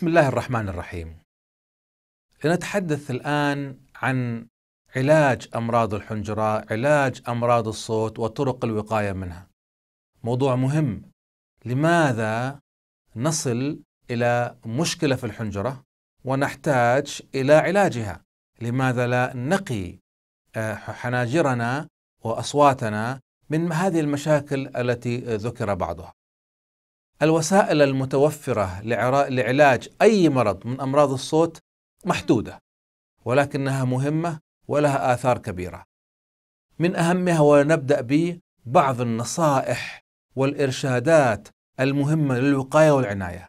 بسم الله الرحمن الرحيم لنتحدث الآن عن علاج أمراض الحنجرة علاج أمراض الصوت وطرق الوقاية منها موضوع مهم لماذا نصل إلى مشكلة في الحنجرة ونحتاج إلى علاجها لماذا لا نقي آه، حناجرنا وأصواتنا من هذه المشاكل التي ذكر بعضها الوسائل المتوفرة لعلاج أي مرض من أمراض الصوت محدودة ولكنها مهمة ولها آثار كبيرة من أهمها ونبدأ ببعض النصائح والإرشادات المهمة للوقاية والعناية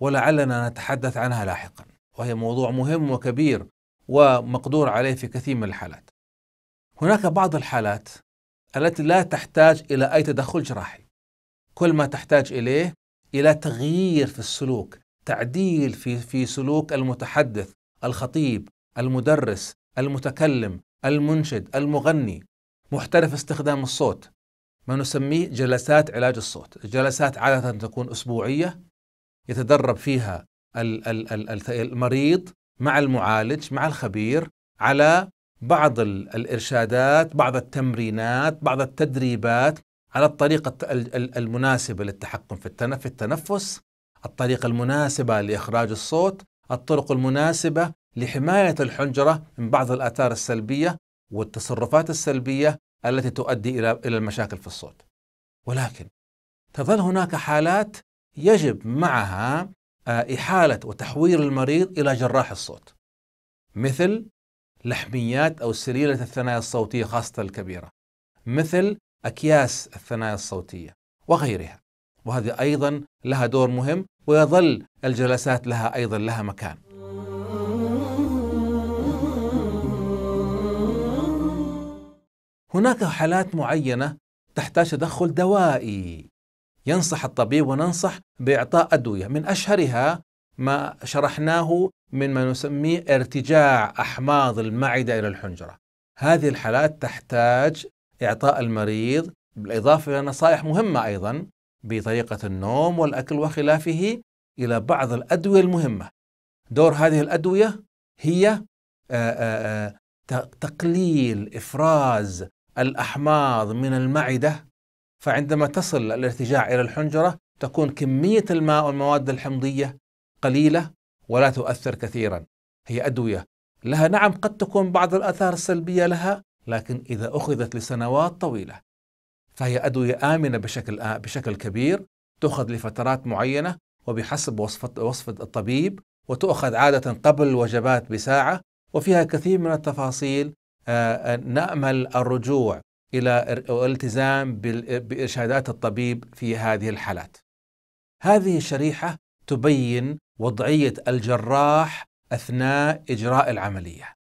ولعلنا نتحدث عنها لاحقا وهي موضوع مهم وكبير ومقدور عليه في كثير من الحالات هناك بعض الحالات التي لا تحتاج إلى أي تدخل جراحي كل ما تحتاج إليه إلى تغيير في السلوك تعديل في, في سلوك المتحدث الخطيب المدرس المتكلم المنشد المغني محترف استخدام الصوت ما نسميه جلسات علاج الصوت الجلسات عادة تكون أسبوعية يتدرب فيها المريض مع المعالج مع الخبير على بعض الارشادات بعض التمرينات بعض التدريبات على الطريقة المناسبة للتحكم في التنفس الطريقة المناسبة لإخراج الصوت الطرق المناسبة لحماية الحنجرة من بعض الآثار السلبية والتصرفات السلبية التي تؤدي إلى المشاكل في الصوت ولكن تظل هناك حالات يجب معها آه، إحالة وتحويل المريض إلى جراح الصوت مثل لحميات أو سليلة الثنايا الصوتية خاصة الكبيرة مثل أكياس الثنايا الصوتية وغيرها وهذه أيضا لها دور مهم ويظل الجلسات لها أيضا لها مكان هناك حالات معينة تحتاج تدخل دوائي ينصح الطبيب وننصح بإعطاء أدوية من أشهرها ما شرحناه من ما نسميه ارتجاع أحماض المعدة إلى الحنجرة هذه الحالات تحتاج إعطاء المريض بالإضافة إلى نصائح مهمة أيضا بطريقة النوم والأكل وخلافه إلى بعض الأدوية المهمة دور هذه الأدوية هي آه، آه، آه، تقليل إفراز الأحماض من المعدة فعندما تصل الارتجاع إلى الحنجرة تكون كمية الماء والمواد الحمضية قليلة ولا تؤثر كثيرا هي أدوية لها نعم قد تكون بعض الآثار السلبية لها لكن إذا أخذت لسنوات طويلة فهي أدوية آمنة بشكل بشكل كبير تؤخذ لفترات معينة وبحسب وصفة وصفة الطبيب وتؤخذ عادة قبل الوجبات بساعة وفيها كثير من التفاصيل نأمل الرجوع إلى الالتزام بإرشادات الطبيب في هذه الحالات. هذه الشريحة تبين وضعية الجراح أثناء إجراء العملية.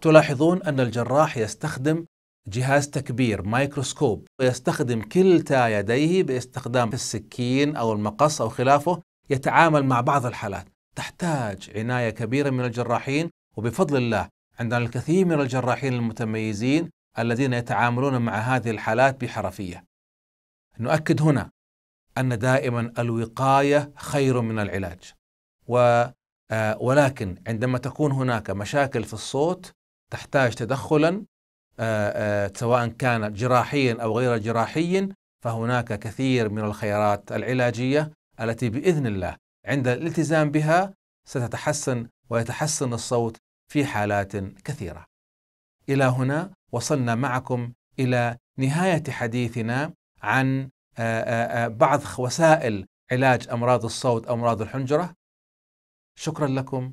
تلاحظون أن الجراح يستخدم جهاز تكبير مايكروسكوب ويستخدم كلتا يديه باستخدام السكين أو المقص أو خلافه يتعامل مع بعض الحالات تحتاج عناية كبيرة من الجراحين وبفضل الله عندنا الكثير من الجراحين المتميزين الذين يتعاملون مع هذه الحالات بحرفية نؤكد هنا أن دائما الوقاية خير من العلاج و آه، ولكن عندما تكون هناك مشاكل في الصوت تحتاج تدخلا آه، آه، سواء كان جراحيا او غير جراحي فهناك كثير من الخيارات العلاجيه التي باذن الله عند الالتزام بها ستتحسن ويتحسن الصوت في حالات كثيره. الى هنا وصلنا معكم الى نهايه حديثنا عن آه، بعض وسائل علاج امراض الصوت او امراض الحنجره. شكرا لكم